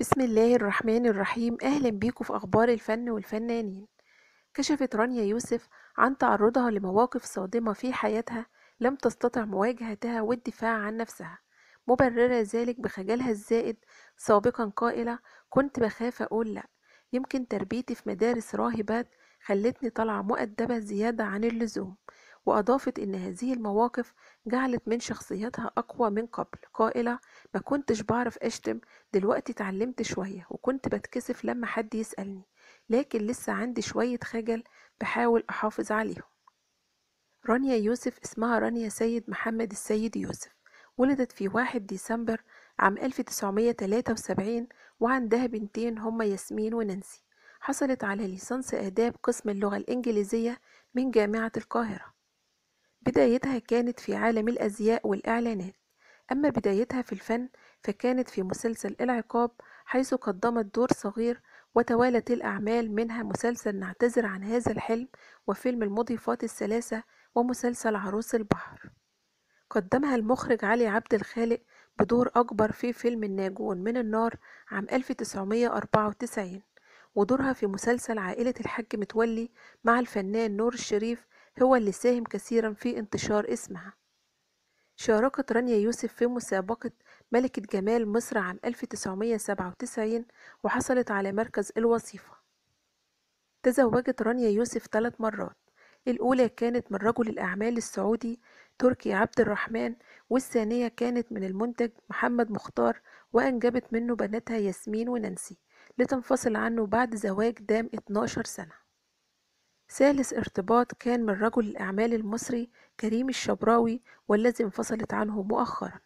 بسم الله الرحمن الرحيم أهلا بيكم في أخبار الفن والفنانين كشفت رانيا يوسف عن تعرضها لمواقف صادمة في حياتها لم تستطع مواجهتها والدفاع عن نفسها مبررة ذلك بخجلها الزائد سابقا قائلة كنت بخاف أقول لأ يمكن تربيتي في مدارس راهبات خلتني طالعة مؤدبة زيادة عن اللزوم وأضافت إن هذه المواقف جعلت من شخصيتها أقوى من قبل قائلة ما كنتش بعرف أشتم دلوقتي اتعلمت شوية وكنت بتكسف لما حد يسألني لكن لسه عندي شوية خجل بحاول أحافظ عليهم رانيا يوسف اسمها رانيا سيد محمد السيد يوسف ولدت في 1 ديسمبر عام 1973 وعندها بنتين هما ياسمين ونانسي حصلت على ليسانس آداب قسم اللغة الإنجليزية من جامعة القاهرة بدايتها كانت في عالم الأزياء والإعلانات أما بدايتها في الفن فكانت في مسلسل العقاب حيث قدمت دور صغير وتوالت الأعمال منها مسلسل نعتذر عن هذا الحلم وفيلم المضيفات الثلاثة ومسلسل عروس البحر قدمها المخرج علي عبد الخالق بدور أكبر في فيلم الناجون من النار عام 1994 ودورها في مسلسل عائلة الحاج متولي مع الفنان نور الشريف هو اللي ساهم كثيرا في انتشار اسمها شاركت رانيا يوسف في مسابقة ملكة جمال مصر عام 1997 وحصلت على مركز الوظيفة تزوجت رانيا يوسف ثلاث مرات الأولى كانت من رجل الأعمال السعودي تركي عبد الرحمن والثانية كانت من المنتج محمد مختار وأنجبت منه بناتها ياسمين ونانسي لتنفصل عنه بعد زواج دام 12 سنة ثالث ارتباط كان من رجل الأعمال المصري كريم الشبراوي والذي انفصلت عنه مؤخرا